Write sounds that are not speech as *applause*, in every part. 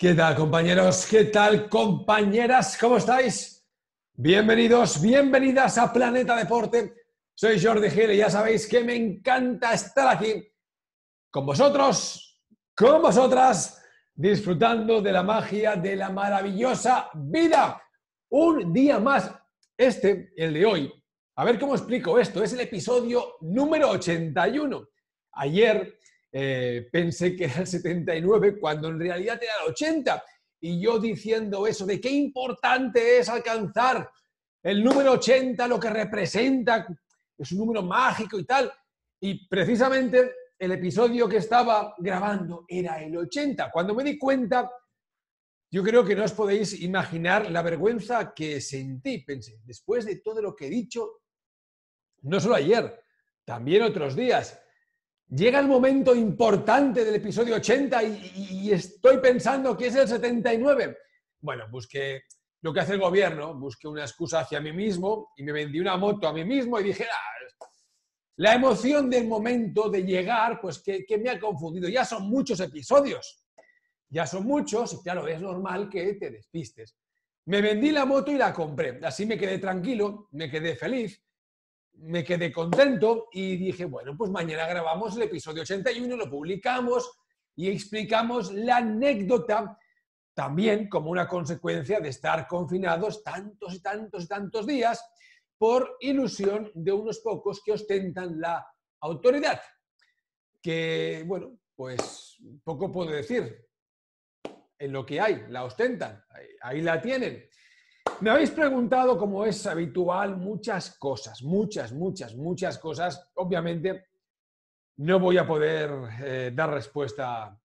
¿Qué tal, compañeros? ¿Qué tal, compañeras? ¿Cómo estáis? Bienvenidos, bienvenidas a Planeta Deporte. Soy Jordi Gil y ya sabéis que me encanta estar aquí con vosotros, con vosotras, disfrutando de la magia de la maravillosa vida. Un día más, este, el de hoy. A ver cómo explico esto. Es el episodio número 81. Ayer eh, pensé que era el 79 cuando en realidad era el 80. Y yo diciendo eso, de qué importante es alcanzar el número 80, lo que representa, es un número mágico y tal. Y precisamente el episodio que estaba grabando era el 80. Cuando me di cuenta, yo creo que no os podéis imaginar la vergüenza que sentí, pensé, después de todo lo que he dicho, no solo ayer, también otros días Llega el momento importante del episodio 80 y, estoy pensando que es el 79. Bueno, busqué lo que hace el gobierno, busqué una excusa hacia mí mismo y me vendí una moto a mí mismo y dije, ah, la emoción del momento de llegar, pues que, que me ha confundido. Ya son muchos episodios, ya son muchos y claro, es normal que te despistes. Me vendí la moto y la compré. Así me quedé tranquilo, me quedé feliz me quedé contento y dije, bueno, pues mañana grabamos el episodio 81, lo publicamos y explicamos la anécdota también como una consecuencia de estar confinados tantos y tantos y tantos días por ilusión de unos pocos que ostentan la autoridad. Que, bueno, pues poco puedo decir en lo que hay, la ostentan, ahí, ahí la tienen. Me habéis preguntado, como es habitual, muchas cosas, muchas, muchas, muchas cosas. Obviamente, no voy a poder eh, dar respuesta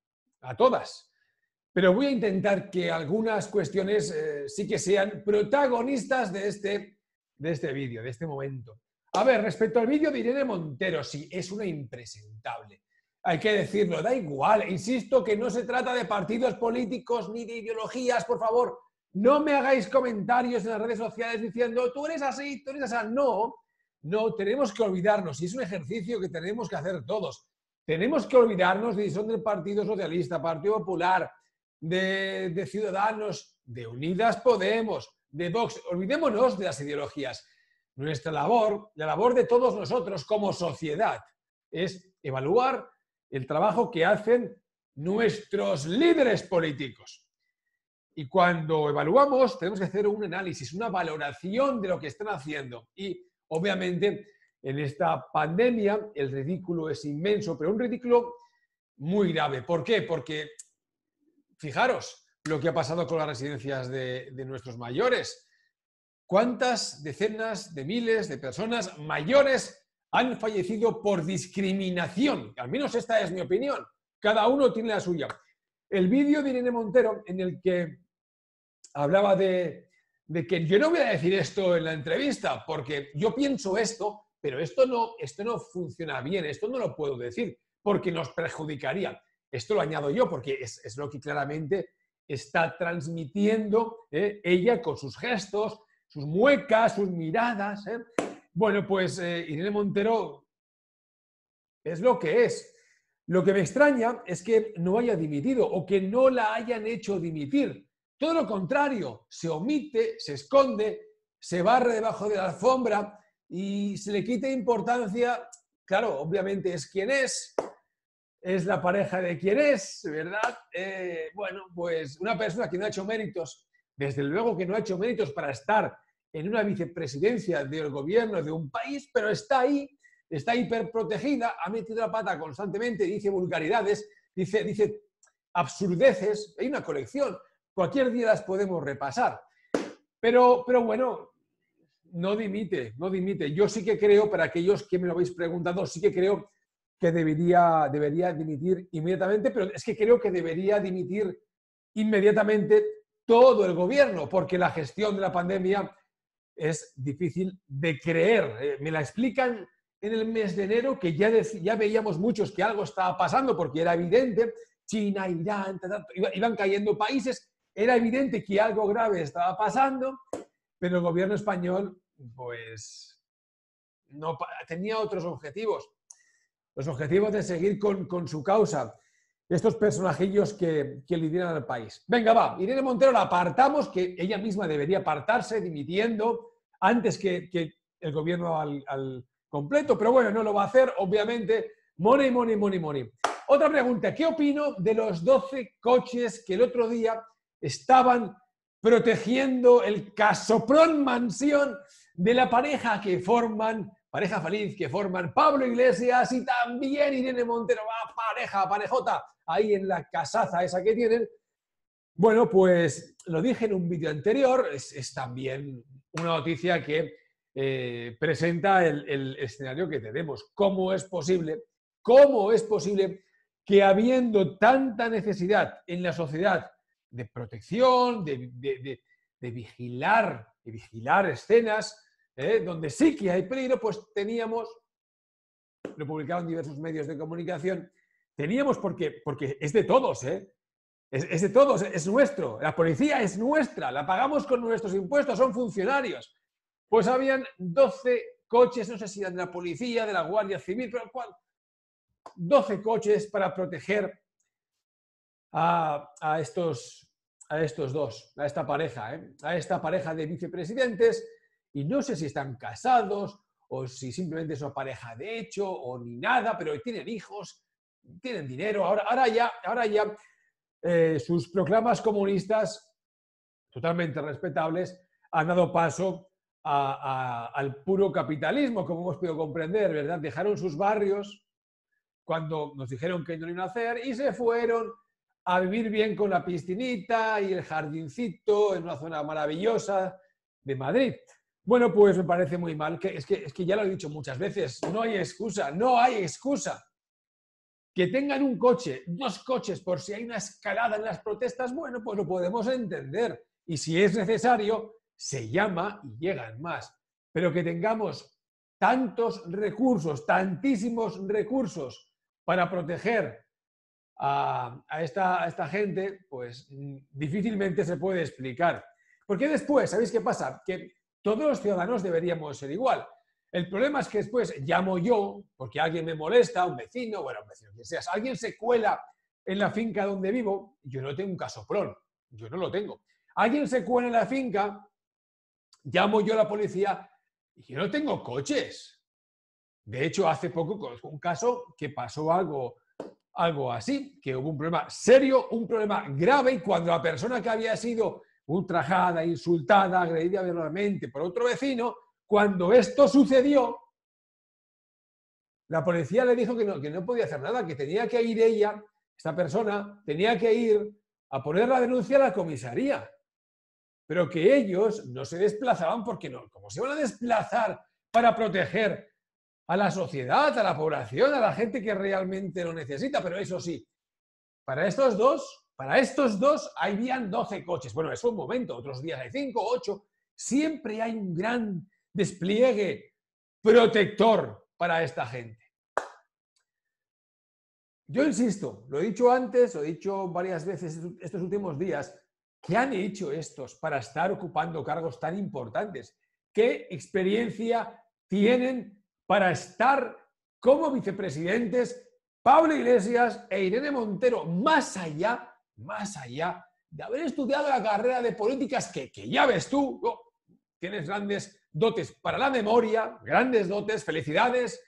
a todas, pero voy a intentar que algunas cuestiones eh, sí que sean protagonistas de este, de este vídeo, de este momento. A ver, respecto al vídeo de Irene Montero, sí, es una impresentable. Hay que decirlo, da igual. Insisto que no se trata de partidos políticos ni de ideologías, por favor. No me hagáis comentarios en las redes sociales diciendo, tú eres así, tú eres así. No, no, tenemos que olvidarnos. Y es un ejercicio que tenemos que hacer todos. Tenemos que olvidarnos de si son del Partido Socialista, Partido Popular, de, de Ciudadanos, de Unidas Podemos, de Vox. Olvidémonos de las ideologías. Nuestra labor, la labor de todos nosotros como sociedad, es evaluar el trabajo que hacen nuestros líderes políticos. Y cuando evaluamos, tenemos que hacer un análisis, una valoración de lo que están haciendo. Y obviamente, en esta pandemia, el ridículo es inmenso, pero un ridículo muy grave. ¿Por qué? Porque, fijaros, lo que ha pasado con las residencias de, nuestros mayores. ¿Cuántas decenas de miles de personas mayores han fallecido por discriminación? Al menos esta es mi opinión. Cada uno tiene la suya el vídeo de Irene Montero en el que hablaba de, que yo no voy a decir esto en la entrevista, porque yo pienso esto, pero esto no, esto no funciona bien, esto no lo puedo decir, porque nos perjudicaría. Esto lo añado yo, porque es, lo que claramente está transmitiendo ¿eh? ella con sus gestos, sus muecas, sus miradas. ¿eh? Bueno, pues eh, Irene Montero es lo que es. Lo que me extraña es que no haya dimitido o que no la hayan hecho dimitir. Todo lo contrario, se omite, se esconde, se barre debajo de la alfombra y se le quita importancia. Claro, obviamente es quien es, es la pareja de quien es, ¿verdad? Eh, bueno, pues una persona que no ha hecho méritos, desde luego que no ha hecho méritos para estar en una vicepresidencia del gobierno de un país, pero está ahí, está hiperprotegida, ha metido la pata constantemente, dice vulgaridades, dice, dice absurdeces, hay una colección Cualquier día las podemos repasar. Pero, pero bueno, no dimite, no dimite. Yo sí que creo, para aquellos que me lo habéis preguntado, sí que creo que debería, debería dimitir inmediatamente, pero es que creo que debería dimitir inmediatamente todo el gobierno, porque la gestión de la pandemia es difícil de creer. Eh, me la explican en el mes de enero, que ya, ya veíamos muchos que algo estaba pasando, porque era evidente, China, Irán, iban cayendo países, era evidente que algo grave estaba pasando, pero el gobierno español, pues, no, tenía otros objetivos. Los objetivos de seguir con, con su causa. Estos personajillos que, que lideran al país. Venga, va, Irene Montero la apartamos, que ella misma debería apartarse dimitiendo antes que, que el gobierno al, al completo, pero bueno, no lo va a hacer, obviamente. Money, money, money, money. Otra pregunta, ¿qué opino de los 12 coches que el otro día estaban protegiendo el casoprón mansión de la pareja que forman, pareja feliz que forman Pablo Iglesias y también Irene Montero, pareja, parejota, ahí en la casaza esa que tienen. Bueno, pues lo dije en un vídeo anterior, es, también una noticia que eh, presenta el, el escenario que tenemos. ¿Cómo es posible? ¿Cómo es posible que habiendo tanta necesidad en la sociedad de protección, de, vigilar, de vigilar escenas, ¿eh? donde sí que hay peligro, pues teníamos, lo publicaron diversos medios de comunicación, teníamos porque, porque es de todos, ¿eh? Es, de todos, es nuestro, la policía es nuestra, la pagamos con nuestros impuestos, son funcionarios. Pues habían 12 coches, no sé si eran de la policía, de la Guardia Civil, pero cual, 12 coches para proteger a, a, estos a estos dos, a esta pareja, ¿eh? a esta pareja de vicepresidentes, y no sé si están casados o si simplemente es una pareja de hecho o ni nada, pero tienen hijos, tienen dinero, ahora, ahora ya, ahora ya eh, sus proclamas comunistas, totalmente respetables, han dado paso al puro capitalismo, como hemos podido comprender, ¿verdad? Dejaron sus barrios cuando nos dijeron que no iban a hacer y se fueron a vivir bien con la piscinita y el jardincito en una zona maravillosa de Madrid. Bueno, pues me parece muy mal, que es, que es que ya lo he dicho muchas veces, no hay excusa, no hay excusa. Que tengan un coche, dos coches, por si hay una escalada en las protestas, bueno, pues lo podemos entender. Y si es necesario, se llama y llegan más. Pero que tengamos tantos recursos, tantísimos recursos para proteger a, esta, gente, pues mm, difícilmente se puede explicar. Porque después, ¿sabéis qué pasa? Que todos los ciudadanos deberíamos ser igual. El problema es que después llamo yo, porque alguien me molesta, un vecino, bueno, un vecino que seas, alguien se cuela en la finca donde vivo, yo no tengo un pronto. yo no lo tengo. Alguien se cuela en la finca, llamo yo a la policía y yo no tengo coches. De hecho, hace poco un caso que pasó algo algo así, que hubo un problema serio, un problema grave, y cuando la persona que había sido ultrajada, insultada, agredida verbalmente por otro vecino, cuando esto sucedió, la policía le dijo que no, que no podía hacer nada, que tenía que ir ella, esta persona, tenía que ir a poner la denuncia a la comisaría, pero que ellos no se desplazaban porque no, como se van a desplazar para proteger a la sociedad, a la población, a la gente que realmente lo necesita. Pero eso sí, para estos dos, para estos dos habían 12 coches. Bueno, es un momento, otros días hay 5, 8. Siempre hay un gran despliegue protector para esta gente. Yo insisto, lo he dicho antes, lo he dicho varias veces estos últimos días, ¿qué han hecho estos para estar ocupando cargos tan importantes? ¿Qué experiencia tienen para estar como vicepresidentes Pablo Iglesias e Irene Montero, más allá, más allá de haber estudiado la carrera de políticas que, ya ves tú, tienes grandes dotes para la memoria, grandes dotes, felicidades,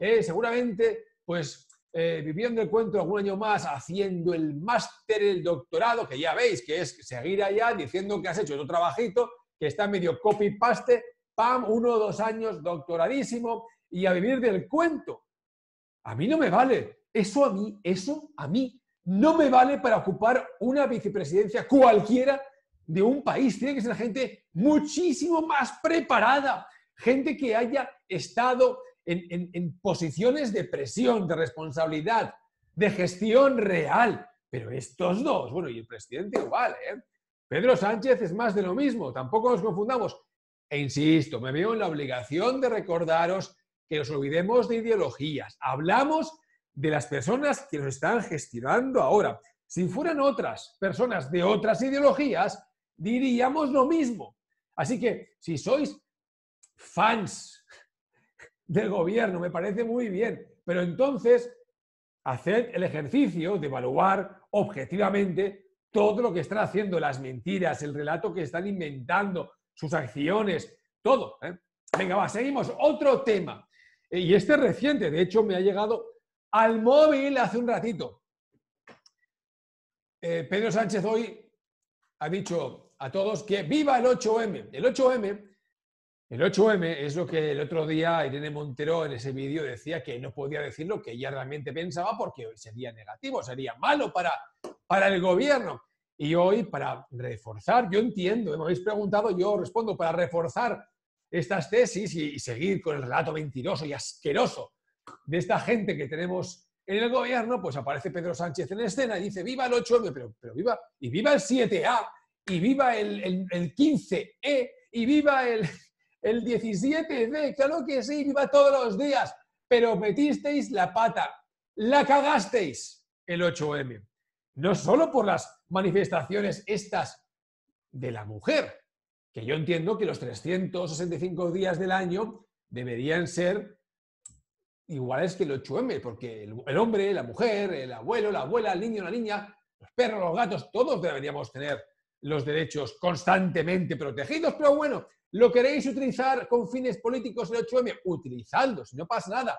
eh, seguramente pues eh, viviendo el cuento algún año más, haciendo el máster, el doctorado, que ya veis que es seguir allá diciendo que has hecho otro trabajito, que está medio copy-paste, pam, uno o dos años, doctoradísimo, y a vivir del cuento. A mí no me vale. Eso a mí, eso a mí no me vale para ocupar una vicepresidencia cualquiera de un país. Tiene que ser gente muchísimo más preparada, gente que haya estado en, posiciones de presión, de responsabilidad, de gestión real. Pero estos dos, bueno, y el presidente igual, ¿eh? Pedro Sánchez es más de lo mismo, tampoco nos confundamos. E insisto, me veo en la obligación de recordaros que nos olvidemos de ideologías. Hablamos de las personas que nos están gestionando ahora. Si fueran otras personas de otras ideologías, diríamos lo mismo. Así que si sois fans del gobierno, me parece muy bien, pero entonces haced el ejercicio de evaluar objetivamente todo lo que están haciendo, las mentiras, el relato que están inventando, sus acciones, todo. ¿eh? Venga, va, seguimos. Otro tema. Eh, y este reciente, de hecho me ha llegado al móvil hace un ratito. Eh, Pedro Sánchez hoy ha dicho a todos que viva el 8M. El 8M, el 8M es lo que el otro día Irene Montero en ese vídeo decía que no podía decir lo que ella realmente pensaba porque sería negativo, sería malo para, para el gobierno. Y hoy, para reforzar, yo entiendo, me habéis preguntado, yo respondo, para reforzar estas tesis y, seguir con el relato mentiroso y asqueroso de esta gente que tenemos en el gobierno, pues aparece Pedro Sánchez en escena y dice, viva el 8M, pero, viva, y viva el 7A, y viva el, 15E, y viva el, el 17D, e, claro que sí, viva todos los días, pero metisteis la pata, la cagasteis el 8M. No solo por las manifestaciones estas de la mujer, que yo entiendo que los 365 días del año deberían ser iguales que el 8M, porque el, hombre, la mujer, el abuelo, la abuela, el niño, la niña, los perros, los gatos, todos deberíamos tener los derechos constantemente protegidos, pero bueno, lo queréis utilizar con fines políticos el 8M, utilizadlo, si no pasa nada,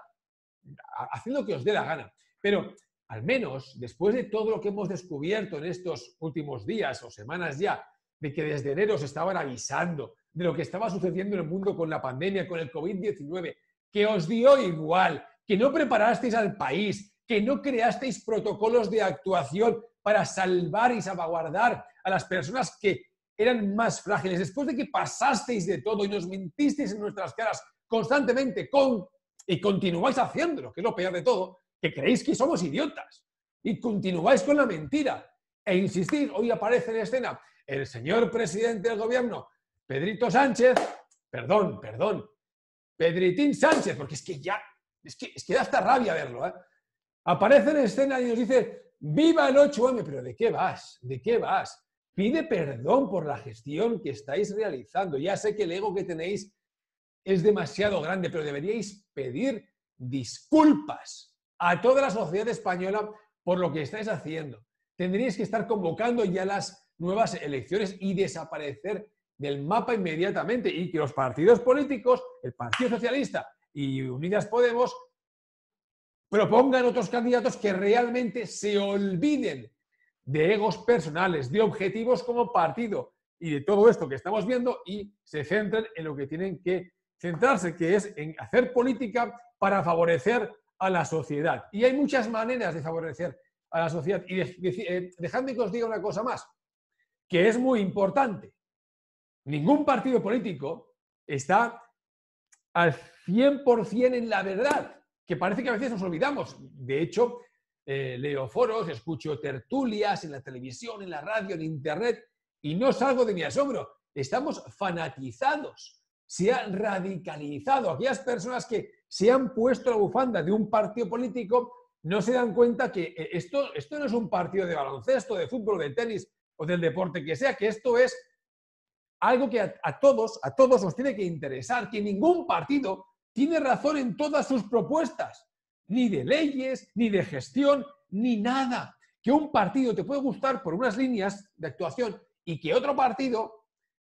haciendo lo que os dé la gana. Pero al menos, después de todo lo que hemos descubierto en estos últimos días o semanas ya de que desde enero os estaban avisando de lo que estaba sucediendo en el mundo con la pandemia, con el COVID-19, que os dio igual, que no preparasteis al país, que no creasteis protocolos de actuación para salvar y salvaguardar a las personas que eran más frágiles. Después de que pasasteis de todo y nos mentisteis en nuestras caras constantemente con, y continuáis haciéndolo, que es lo peor de todo, que creéis que somos idiotas y continuáis con la mentira. E insistís, hoy aparece en escena el señor presidente del gobierno, Pedrito Sánchez, perdón, perdón, Pedritín Sánchez, porque es que ya, es que, da hasta rabia verlo, ¿eh? aparece en escena y nos dice, viva el 8M, pero ¿de qué vas? ¿De qué vas? Pide perdón por la gestión que estáis realizando. Ya sé que el ego que tenéis es demasiado grande, pero deberíais pedir disculpas a toda la sociedad española por lo que estáis haciendo. Tendríais que estar convocando ya las nuevas elecciones y desaparecer del mapa inmediatamente y que los partidos políticos, el Partido Socialista y Unidas Podemos, propongan otros candidatos que realmente se olviden de egos personales, de objetivos como partido y de todo esto que estamos viendo y se centren en lo que tienen que centrarse, que es en hacer política para favorecer a la sociedad. Y hay muchas maneras de favorecer a la sociedad. Y eh, dejadme que os diga una cosa más que es muy importante. Ningún partido político está al 100% en la verdad, que parece que a veces nos olvidamos. De hecho, eh, leo foros, escucho tertulias en la televisión, en la radio, en Internet, y no salgo de mi asombro. Estamos fanatizados, se han radicalizado. Aquellas personas que se han puesto la bufanda de un partido político no se dan cuenta que eh, esto, esto no es un partido de baloncesto, de fútbol, de tenis o del deporte que sea, que esto es algo que a, todos, a todos nos tiene que interesar, que ningún partido tiene razón en todas sus propuestas, ni de leyes, ni de gestión, ni nada. Que un partido te puede gustar por unas líneas de actuación y que otro partido,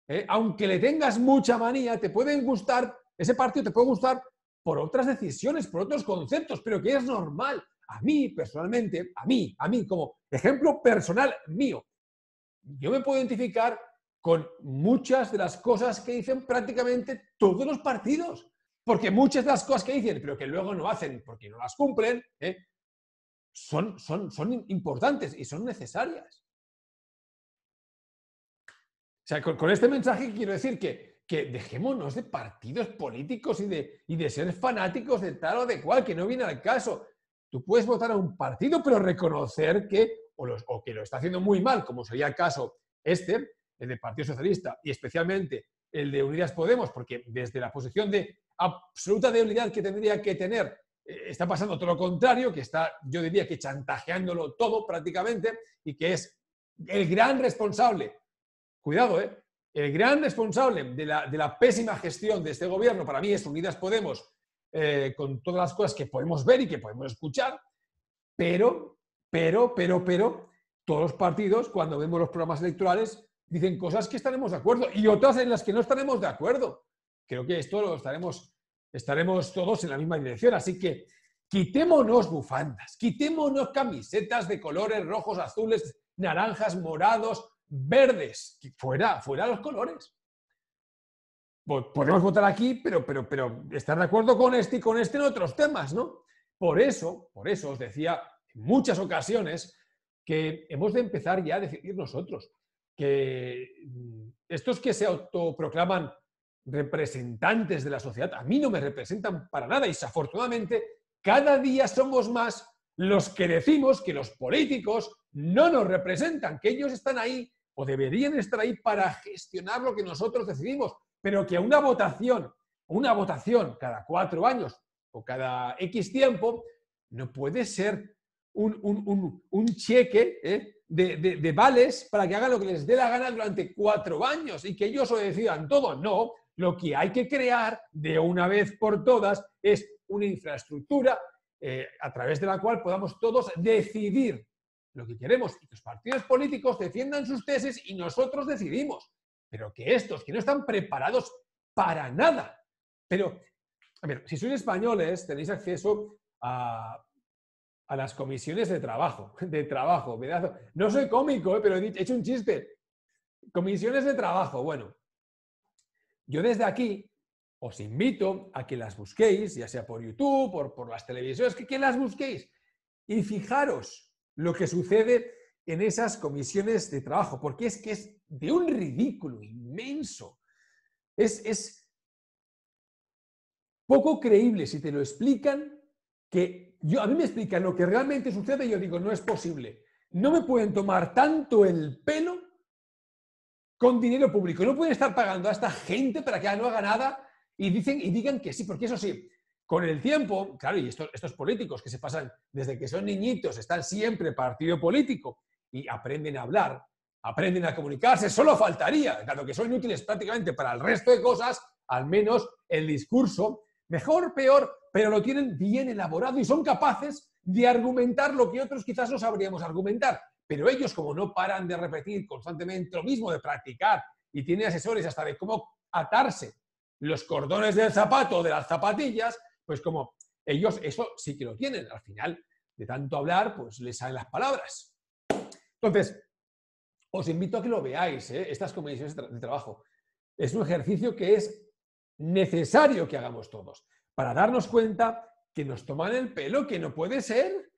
eh, aunque le tengas mucha manía, te puede gustar, ese partido te puede gustar por otras decisiones, por otros conceptos, pero que es normal. A mí, personalmente, a mí, a mí, como ejemplo personal mío, yo me puedo identificar con muchas de las cosas que dicen prácticamente todos los partidos, porque muchas de las cosas que dicen, pero que luego no hacen porque no las cumplen, ¿eh? son, importantes y son necesarias. O sea, con, este mensaje quiero decir que, dejémonos de partidos políticos y de, y de ser fanáticos de tal o de cual, que no viene al caso. Tú puedes votar a un partido, pero reconocer que o, que lo está haciendo muy mal, como sería el caso este, el del Partido Socialista y especialmente el de Unidas Podemos, porque desde la posición de absoluta debilidad que tendría que tener, eh, está pasando todo lo contrario, que está, yo diría que chantajeándolo todo prácticamente y que es el gran responsable, cuidado, ¿eh? el gran responsable de la, pésima gestión de este gobierno, para mí es Unidas Podemos, eh, con todas las cosas que podemos ver y que podemos escuchar, pero pero, pero, pero, todos los partidos, cuando vemos los programas electorales, dicen cosas que estaremos de acuerdo y otras en las que no estaremos de acuerdo. Creo que esto lo estaremos, estaremos todos en la misma dirección. Así que quitémonos bufandas, quitémonos camisetas de colores rojos, azules, naranjas, morados, verdes. Fuera, fuera los colores. Podemos votar aquí, pero, pero, pero estar de acuerdo con este y con este en otros temas, ¿no? Por eso, por eso os decía muchas ocasiones que hemos de empezar ya a decidir nosotros que mm, estos que se autoproclaman representantes de la sociedad, a mí no me representan para nada y desafortunadamente cada día somos más los que decimos que los políticos no nos representan, que ellos están ahí o deberían estar ahí para gestionar lo que nosotros decidimos, pero que una votación, una votación cada cuatro años o cada X tiempo, no puede ser un, cheque ¿eh? de, vales para que hagan lo que les dé la gana durante cuatro años y que ellos lo decidan todo. No, lo que hay que crear de una vez por todas es una infraestructura eh, a través de la cual podamos todos decidir lo que queremos y los partidos políticos defiendan sus tesis y nosotros decidimos. Pero que estos, que no están preparados para nada. Pero, a ver, si sois españoles, tenéis acceso a a las comisiones de trabajo, *laughs* de trabajo, pedazo. No soy cómico, eh, pero he hecho un chiste. Comisiones de trabajo, bueno. Yo desde aquí os invito a que las busquéis, ya sea por YouTube, por, por las televisiones, que, las busquéis. Y fijaros lo que sucede en esas comisiones de trabajo, porque es que es de un ridículo inmenso. Es, es poco creíble si te lo explican que a mí me explican lo que realmente sucede y yo digo, no es posible. No me pueden tomar tanto el pelo con dinero público. No pueden estar pagando a esta gente para que no haga nada y, dicen, y digan que sí, porque eso sí, con el tiempo, claro, y estos, estos políticos que se pasan desde que son niñitos, están siempre partido político y aprenden a hablar, aprenden a comunicarse, solo faltaría, dado que son inútiles prácticamente para el resto de cosas, al menos el discurso mejor, peor, pero lo tienen bien elaborado y son capaces de argumentar lo que otros quizás no sabríamos argumentar. Pero ellos, como no paran de repetir constantemente lo mismo, de practicar, y tienen asesores hasta de cómo atarse los cordones del zapato, o de las zapatillas, pues como ellos eso sí que lo tienen. Al final, de tanto hablar, pues les salen las palabras. Entonces, os invito a que lo veáis, ¿eh? estas comisiones de trabajo. Es un ejercicio que es necesario que hagamos todos, para darnos cuenta que nos toman el pelo, que no puede ser,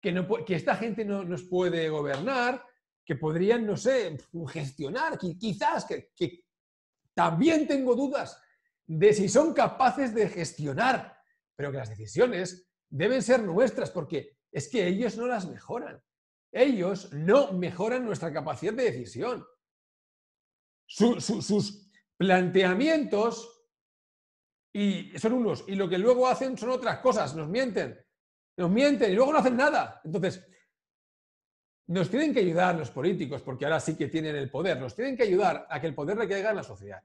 que, no, esta gente no nos puede gobernar, que podrían, no sé, gestionar, quizás, que, también tengo dudas de si son capaces de gestionar, pero que las decisiones deben ser nuestras, porque es que ellos no las mejoran. Ellos no mejoran nuestra capacidad de decisión. sus planteamientos y son unos, y lo que luego hacen son otras cosas, nos mienten, nos mienten y luego no hacen nada. Entonces, nos tienen que ayudar los políticos, porque ahora sí que tienen el poder, nos tienen que ayudar a que el poder recaiga en la sociedad.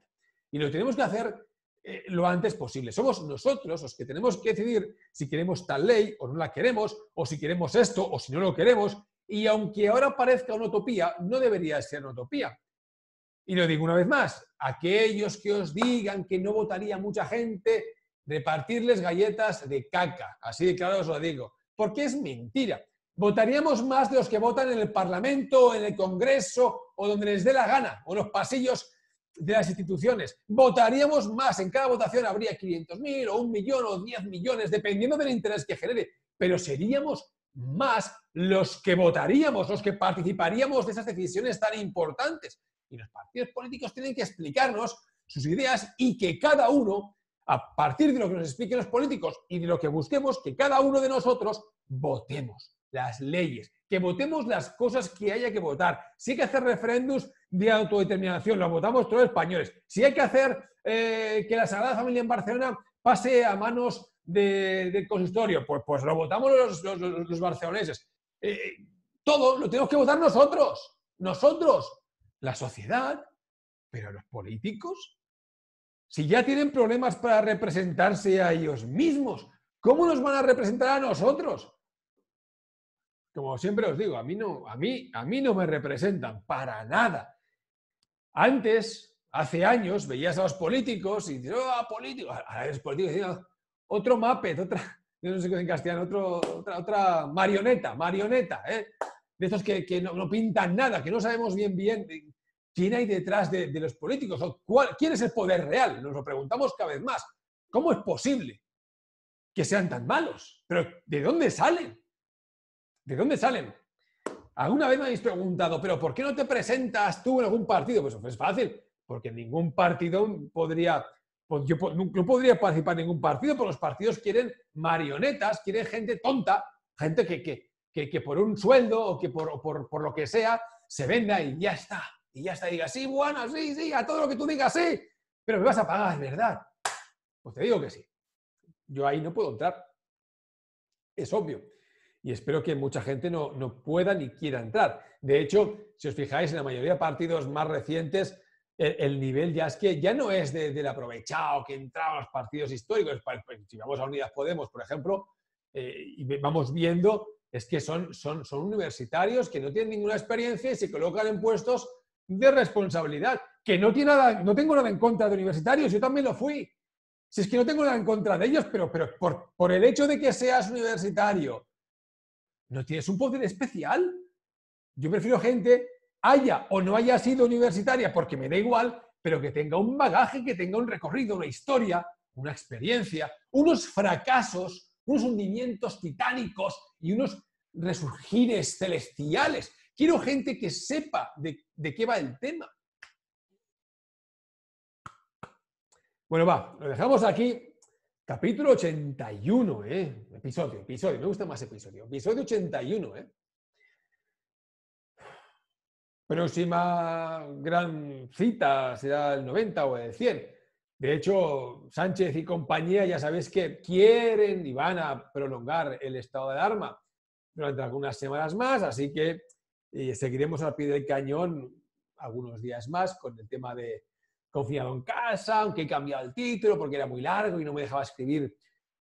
Y lo tenemos que hacer eh, lo antes posible. Somos nosotros los que tenemos que decidir si queremos tal ley o no la queremos, o si queremos esto o si no lo queremos. Y aunque ahora parezca una utopía, no debería ser una utopía. Y lo digo una vez más, aquellos que os digan que no votaría mucha gente, repartirles galletas de caca. Así de claro os lo digo. Porque es mentira. Votaríamos más de los que votan en el Parlamento, en el Congreso o donde les dé la gana, o en los pasillos de las instituciones. Votaríamos más. En cada votación habría 500.000 o un millón o 10 millones, dependiendo del interés que genere. Pero seríamos más los que votaríamos, los que participaríamos de esas decisiones tan importantes. Y los partidos políticos tienen que explicarnos sus ideas y que cada uno, a partir de lo que nos expliquen los políticos y de lo que busquemos, que cada uno de nosotros votemos las leyes, que votemos las cosas que haya que votar. Si hay que hacer referendos de autodeterminación, lo votamos todos los españoles. Si hay que hacer eh, que la Sagrada Familia en Barcelona pase a manos de, del consistorio, pues, pues lo votamos los, los, barceloneses. Eh, eh, todo lo tenemos que votar nosotros, nosotros, la sociedad, pero los políticos. Si ya tienen problemas para representarse a ellos mismos, ¿cómo nos van a representar a nosotros? Como siempre os digo, a mí no, a mí, a mí no me representan para nada. Antes, hace años, veías a los políticos y decías, ¡ah, oh, político, a los políticos decían, otro mapet, otra, no sé qué en castellano, otra, otra marioneta, marioneta, ¿eh? de estos que, no, pintan nada, que no sabemos bien bien quién hay detrás de, los políticos quién es el poder real. Nos lo preguntamos cada vez más. ¿Cómo es posible que sean tan malos? ¿Pero de dónde salen? ¿De dónde salen? Alguna vez me habéis preguntado, pero ¿por qué no te presentas tú en algún partido? Pues es fácil, porque ningún partido podría, pues yo no podría participar en ningún partido, porque los partidos quieren marionetas, quieren gente tonta, gente que, que, por un sueldo o que por lo que sea se venda y ya está y ya está, diga, sí, bueno, sí, sí, a todo lo que tú digas, sí, pero me vas a pagar, ¿verdad? Pues te digo que sí. Yo ahí no puedo entrar. Es obvio. Y espero que mucha gente no, pueda ni quiera entrar. De hecho, si os fijáis, en la mayoría de partidos más recientes, el, nivel ya es que ya no es del aprovechado que entraba a los partidos históricos. Pues, pues, si vamos a Unidas Podemos, por ejemplo, eh, y vamos viendo, es que son, son, son universitarios que no tienen ninguna experiencia y se colocan en puestos de responsabilidad, que no, tiene no tengo nada en contra de universitarios, yo también lo fui. Si es que no tengo nada en contra de ellos, pero, pero por, por el hecho de que seas universitario, ¿no tienes un poder especial? Yo prefiero gente, haya o no haya sido universitaria, porque me da igual, pero que tenga un bagaje, que tenga un recorrido, una historia, una experiencia, unos fracasos, unos hundimientos titánicos y unos resurgires celestiales. Quiero gente que sepa de, qué va el tema. Bueno, va, lo dejamos aquí. Capítulo 81, ¿eh? Episodio, episodio, me gusta más episodio. Episodio 81, ¿eh? Próxima gran cita será el 90 o el 100. De hecho, Sánchez y compañía ya sabéis que quieren y van a prolongar el estado de alarma durante algunas semanas más, así que y seguiremos al pie del cañón algunos días más con el tema de confiado en casa, aunque he cambiado el título porque era muy largo y no me dejaba escribir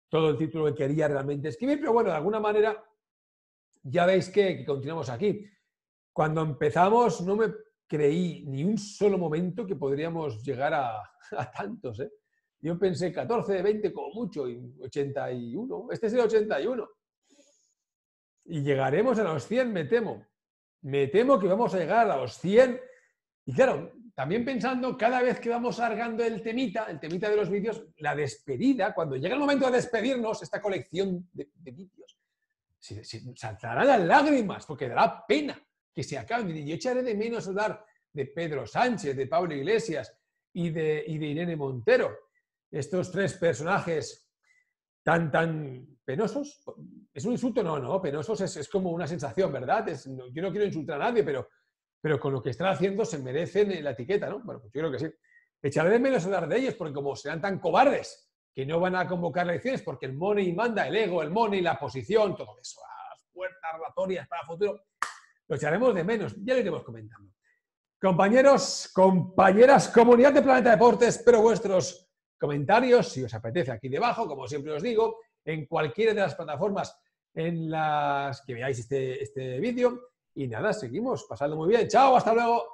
todo el título que quería realmente escribir, pero bueno, de alguna manera ya veis que, continuamos aquí. Cuando empezamos no me creí ni un solo momento que podríamos llegar a, *laughs* tantos. ¿eh? Yo pensé 14, 20 como mucho y 81. Este es el 81. Y llegaremos a los 100, me temo me temo que vamos a llegar a los 100. Y claro, también pensando, cada vez que vamos alargando el temita, el temita de los vídeos, la despedida, cuando llega el momento de despedirnos, esta colección de, vídeos, se, saltarán las lágrimas, porque dará pena que se acaben. Y yo echaré de menos hablar de Pedro Sánchez, de Pablo Iglesias y de, y de Irene Montero, estos tres personajes tan, tan penosos. ¿Es un insulto? No, no, penosos es, como una sensación, ¿verdad? yo no quiero insultar a nadie, pero, pero con lo que están haciendo se merecen eh, la etiqueta, ¿no? Bueno, pues yo creo que sí. Echaré de menos a hablar de ellos porque como serán tan cobardes que no van a convocar elecciones porque el money manda, el ego, el money, la posición, todo eso, ah, las puertas rotatorias para el futuro, lo echaremos de menos, ya lo iremos comentando. Compañeros, compañeras, comunidad de Planeta Deportes, pero vuestros comentarios si os apetece aquí debajo, como siempre os digo, en cualquiera de las plataformas en las que veáis este, este vídeo. Y nada, seguimos pasando muy bien. Chao, hasta luego.